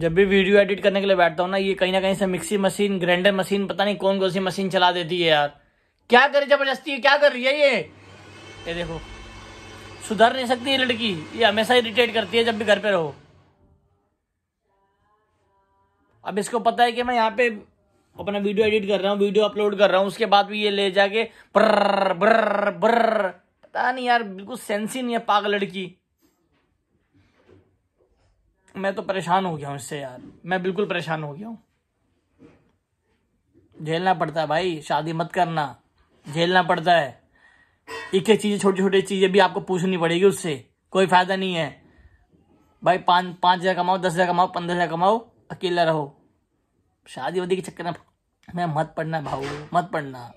जब भी video edit करने के लिए बैठता हूँ ना ये कहीं ना कहीं से मिक्सी मशीन ग्राइंडर मशीन पता नहीं कौन कौन सी मशीन चला देती है यार क्या करे जबरदस्ती क्या कर रही है ये ये देखो सुधर नहीं सकती ये लड़की ये हमेशा इरिटेट करती है जब भी घर पे रहो अब इसको पता है कि मैं यहाँ पे अपना वीडियो एडिट कर रहा हूँ वीडियो अपलोड कर रहा हूँ उसके बाद भी ये ले जाके ब्रर ब्रर ब्रर पता नहीं यार बिल्कुल सेंस ही नहीं है पागल लड़की मैं तो परेशान हो गया हूँ इससे यार मैं बिल्कुल परेशान हो गया हूँ झेलना पड़ता है भाई शादी मत करना झेलना पड़ता है एक एक चीज़ें छोटी छोटी चीज़ें भी आपको पूछनी पड़ेगी उससे कोई फ़ायदा नहीं है भाई पाँच पाँच हज़ार कमाओ दस हज़ार कमाओ पंद्रह हज़ार कमाओ अकेला रहो शादी वादी के चक्कर में मत पड़ना भाऊ मत पड़ना